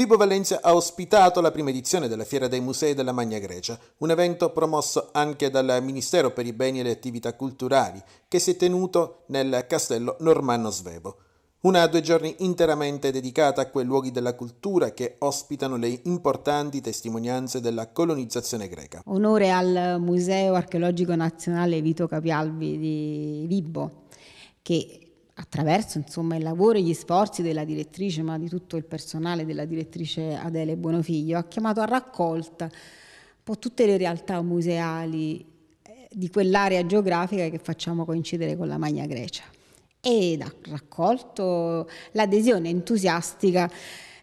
Vibo Valencia ha ospitato la prima edizione della Fiera dei Musei della Magna Grecia, un evento promosso anche dal Ministero per i beni e le attività culturali, che si è tenuto nel castello Normanno Svevo. Una due giorni interamente dedicata a quei luoghi della cultura che ospitano le importanti testimonianze della colonizzazione greca. Onore al Museo Archeologico Nazionale Vito Capialvi di Vibbo, che attraverso insomma, il lavoro e gli sforzi della direttrice, ma di tutto il personale della direttrice Adele Buonofiglio, ha chiamato a raccolta un po' tutte le realtà museali eh, di quell'area geografica che facciamo coincidere con la Magna Grecia ed ha raccolto l'adesione entusiastica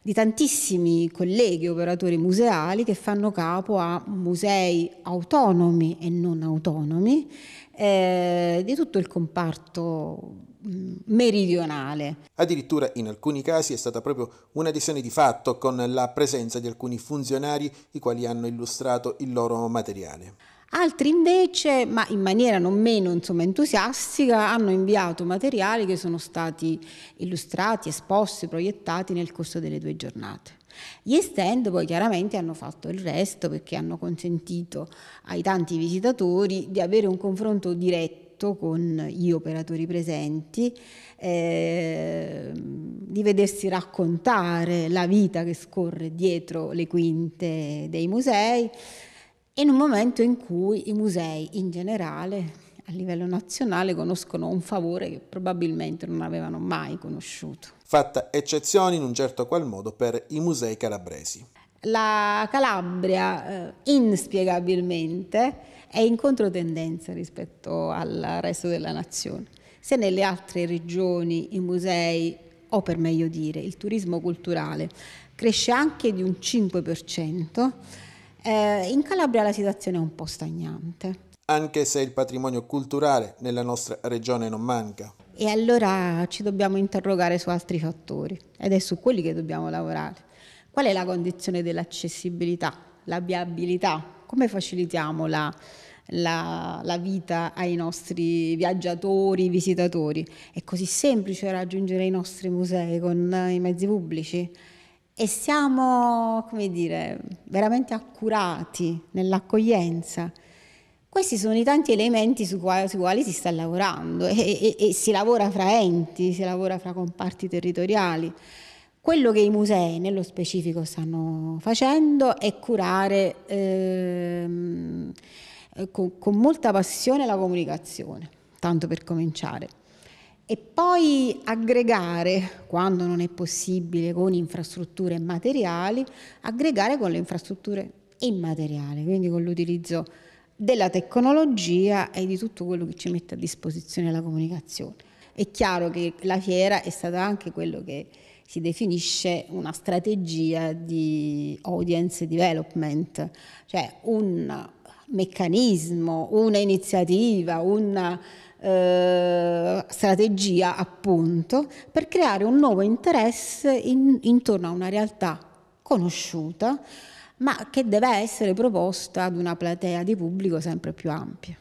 di tantissimi colleghi operatori museali che fanno capo a musei autonomi e non autonomi eh, di tutto il comparto mm, meridionale. Addirittura in alcuni casi è stata proprio un'adesione di fatto con la presenza di alcuni funzionari i quali hanno illustrato il loro materiale. Altri invece, ma in maniera non meno insomma, entusiastica, hanno inviato materiali che sono stati illustrati, esposti, proiettati nel corso delle due giornate. Gli stand poi chiaramente hanno fatto il resto perché hanno consentito ai tanti visitatori di avere un confronto diretto con gli operatori presenti, eh, di vedersi raccontare la vita che scorre dietro le quinte dei musei in un momento in cui i musei in generale a livello nazionale conoscono un favore che probabilmente non avevano mai conosciuto. Fatta eccezione in un certo qual modo per i musei calabresi. La Calabria eh, inspiegabilmente è in controtendenza rispetto al resto della nazione. Se nelle altre regioni i musei, o per meglio dire il turismo culturale, cresce anche di un 5%, eh, in Calabria la situazione è un po' stagnante. Anche se il patrimonio culturale nella nostra regione non manca. E allora ci dobbiamo interrogare su altri fattori ed è su quelli che dobbiamo lavorare. Qual è la condizione dell'accessibilità, la viabilità? Come facilitiamo la, la, la, vita ai nostri viaggiatori, visitatori? È così semplice raggiungere i nostri musei con i mezzi pubblici? e siamo, come dire, veramente accurati nell'accoglienza. Questi sono i tanti elementi sui quali, su quali si sta lavorando e, e, e, si lavora fra enti, si lavora fra comparti territoriali. Quello che i musei nello specifico stanno facendo è curare ehm, con, con molta passione la comunicazione, tanto per cominciare e poi aggregare, quando non è possibile, con infrastrutture materiali, aggregare con le infrastrutture immateriali, quindi con l'utilizzo della tecnologia e di tutto quello che ci mette a disposizione la comunicazione. È chiaro che la fiera è stata anche quello che si definisce una strategia di audience development, cioè un meccanismo, un'iniziativa, una eh, strategia appunto per creare un nuovo interesse in, intorno a una realtà conosciuta ma che deve essere proposta ad una platea di pubblico sempre più ampia.